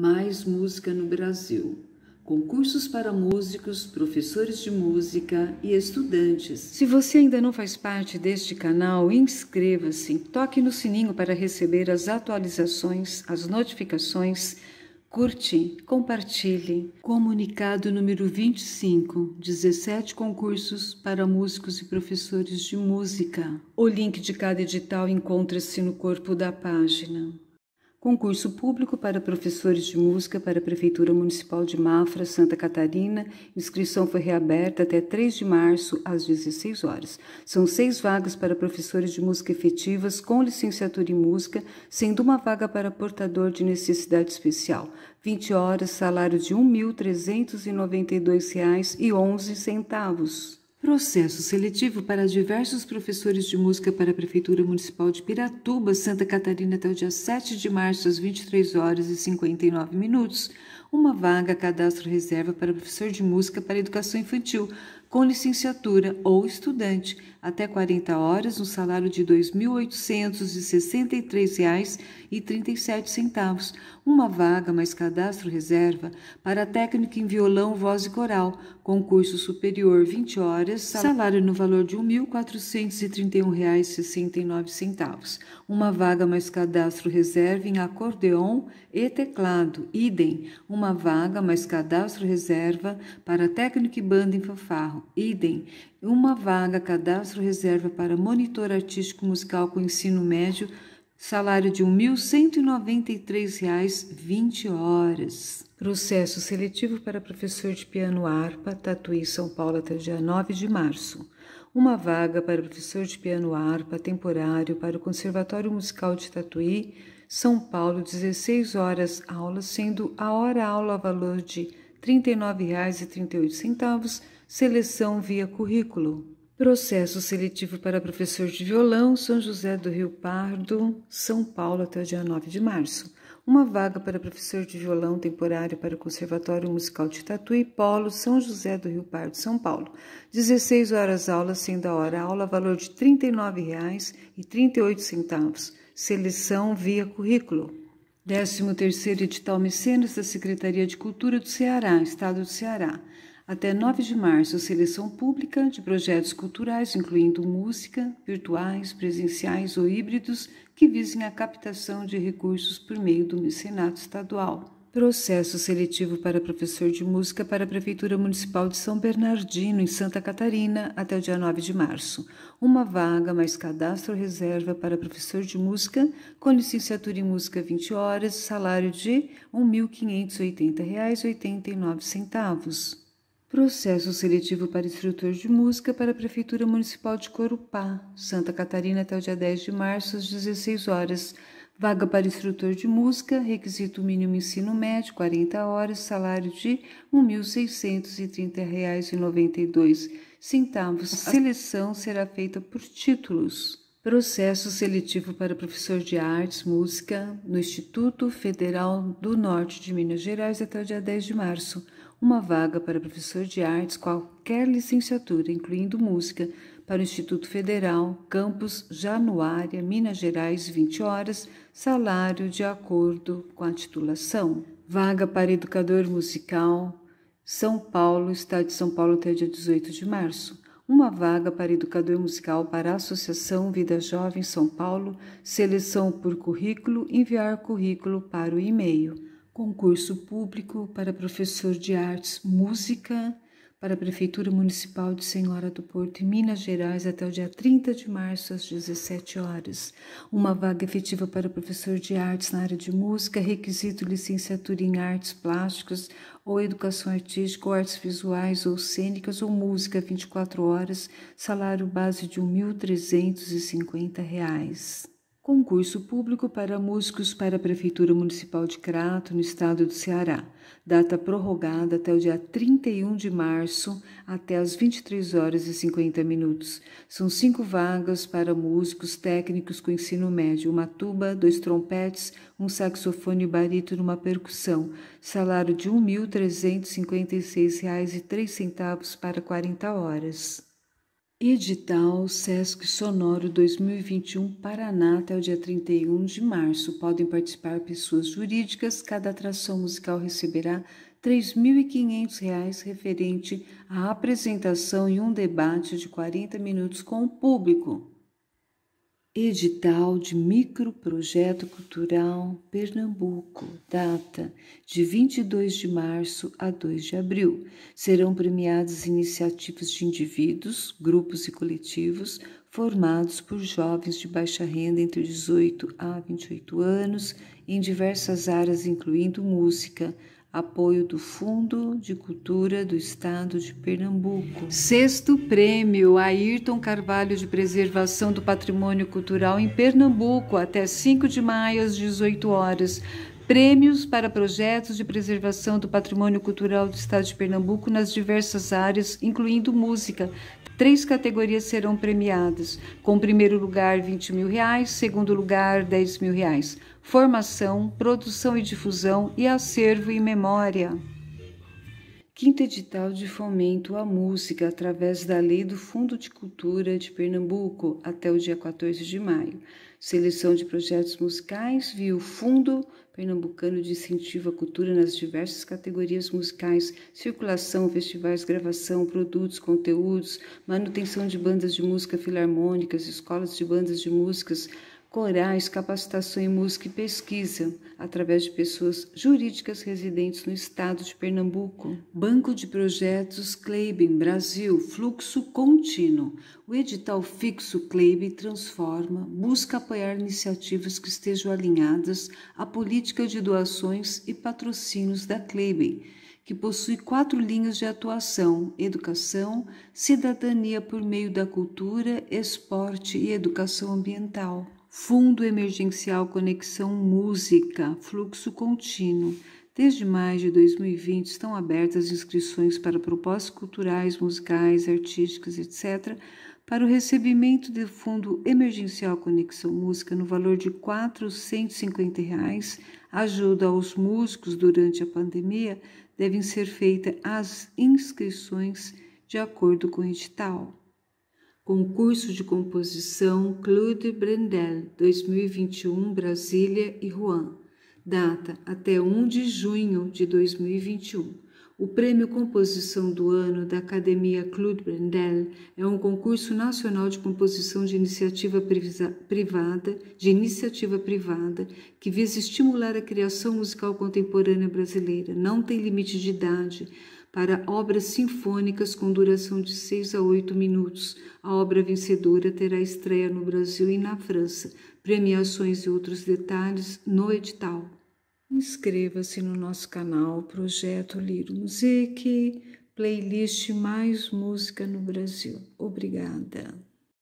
Mais Música no Brasil. Concursos para músicos, professores de música e estudantes. Se você ainda não faz parte deste canal, inscreva-se, toque no sininho para receber as atualizações, as notificações. Curte, compartilhe. Comunicado número 25, 17 concursos para músicos e professores de música. O link de cada edital encontra-se no corpo da página. Concurso público para professores de música para a Prefeitura Municipal de Mafra, Santa Catarina. Inscrição foi reaberta até 3 de março, às 16 horas. São seis vagas para professores de música efetivas com licenciatura em música, sendo uma vaga para portador de necessidade especial. 20 horas, salário de R$ 1.392,11. Processo seletivo para diversos professores de música para a Prefeitura Municipal de Piratuba, Santa Catarina, até o dia 7 de março, às 23 horas e 59 minutos. Uma vaga cadastro reserva para professor de música para educação infantil, com licenciatura ou estudante, até 40 horas, um salário de R$ 2.863,37, uma vaga mais cadastro reserva para técnica em violão, voz e coral, concurso superior 20 horas, salário no valor de R$ 1.431,69, uma vaga mais cadastro reserva em acordeon e teclado, idem, uma vaga mais cadastro reserva para técnica e banda em fanfarro, idem, uma vaga cadastro reserva para monitor artístico musical com ensino médio, salário de R$ 1.193,20. 20 horas. Processo seletivo para professor de piano arpa Tatuí, São Paulo, até dia 9 de março. Uma vaga para professor de piano arpa temporário para o Conservatório Musical de Tatuí, São Paulo, 16 horas aula, sendo a hora aula valor de R$ R$ 39,38, seleção via currículo. Processo seletivo para professor de violão, São José do Rio Pardo, São Paulo, até o dia 9 de março. Uma vaga para professor de violão temporário para o Conservatório Musical de Tatuí, Polo, São José do Rio Pardo, São Paulo. 16 horas aula, sendo a hora aula, valor de R$ 39,38. Seleção via currículo. 13º Edital Mecenas da Secretaria de Cultura do Ceará, Estado do Ceará. Até 9 de março, seleção pública de projetos culturais, incluindo música, virtuais, presenciais ou híbridos, que visem a captação de recursos por meio do mecenato estadual. Processo seletivo para professor de música para a Prefeitura Municipal de São Bernardino, em Santa Catarina, até o dia 9 de março. Uma vaga mais cadastro reserva para professor de música com licenciatura em música 20 horas, salário de R$ 1.580,89. Processo seletivo para instrutor de música para a Prefeitura Municipal de Corupá, Santa Catarina, até o dia 10 de março, às 16 horas. Vaga para instrutor de música, requisito mínimo ensino médio, 40 horas, salário de R$ 1.630,92. Ah. Seleção será feita por títulos. Processo seletivo para professor de artes, música, no Instituto Federal do Norte de Minas Gerais até o dia 10 de março. Uma vaga para professor de artes, qualquer licenciatura, incluindo música, para o Instituto Federal, Campus Januária, Minas Gerais, 20 horas, salário de acordo com a titulação. Vaga para educador musical, São Paulo, Estado de São Paulo até dia 18 de março. Uma vaga para educador musical para a Associação Vida Jovem São Paulo, seleção por currículo, enviar currículo para o e-mail. Concurso público para professor de artes, música, para a Prefeitura Municipal de Senhora do Porto, em Minas Gerais, até o dia 30 de março, às 17 horas. Uma vaga efetiva para professor de artes na área de música, requisito licenciatura em artes plásticas ou educação artística, ou artes visuais ou cênicas, ou música, 24 horas, salário base de R$ 1.350. Concurso público para músicos para a Prefeitura Municipal de Crato, no estado do Ceará. Data prorrogada até o dia 31 de março, até às 23 horas e 50 minutos. São cinco vagas para músicos técnicos com ensino médio: uma tuba, dois trompetes, um saxofone barítono, uma percussão. Salário de R$ 1.356,03 para 40 horas. Edital Sesc Sonoro 2021 Paraná até o dia 31 de março. Podem participar pessoas jurídicas. Cada atração musical receberá R$ 3.500 referente à apresentação e um debate de 40 minutos com o público. Edital de Microprojeto Cultural Pernambuco, data de 22 de março a 2 de abril. Serão premiadas iniciativas de indivíduos, grupos e coletivos formados por jovens de baixa renda entre 18 a 28 anos em diversas áreas, incluindo música, apoio do Fundo de Cultura do Estado de Pernambuco. Sexto Prêmio Ayrton Carvalho de Preservação do Patrimônio Cultural em Pernambuco, até 5 de maio às 18 horas. Prêmios para projetos de preservação do patrimônio cultural do Estado de Pernambuco nas diversas áreas, incluindo música, Três categorias serão premiadas, com primeiro lugar 20 mil reais, segundo lugar 10 mil reais. Formação, produção e difusão e acervo e memória. Quinto edital de fomento à música através da Lei do Fundo de Cultura de Pernambuco até o dia 14 de maio. Seleção de projetos musicais via o Fundo pernambucano de incentivo à cultura nas diversas categorias musicais, circulação, festivais, gravação, produtos, conteúdos, manutenção de bandas de música filarmônicas, escolas de bandas de músicas, corais, capacitação em música e pesquisa, através de pessoas jurídicas residentes no estado de Pernambuco. Banco de Projetos Kleiben Brasil, fluxo contínuo. O edital fixo Kleiben transforma, busca apoiar iniciativas que estejam alinhadas à política de doações e patrocínios da Kleiben que possui quatro linhas de atuação: educação, cidadania por meio da cultura, esporte e educação ambiental. Fundo Emergencial Conexão Música, fluxo contínuo. Desde maio de 2020 estão abertas inscrições para propostas culturais, musicais, artísticas, etc., para o recebimento do Fundo Emergencial Conexão Música no valor de R$ 450. Reais. Ajuda aos músicos durante a pandemia devem ser feitas as inscrições de acordo com o edital. Concurso de Composição Claude Brendel, 2021, Brasília e Rouen. Data até 1 de junho de 2021. O Prêmio Composição do Ano da Academia Claude Brendel é um concurso nacional de composição de iniciativa privada, de iniciativa privada, que visa estimular a criação musical contemporânea brasileira. Não tem limite de idade para obras sinfônicas com duração de 6 a 8 minutos. A obra vencedora terá estreia no Brasil e na França. Premiações e outros detalhes no edital. Inscreva-se no nosso canal Projeto Liro Musique, playlist Mais Música no Brasil. Obrigada.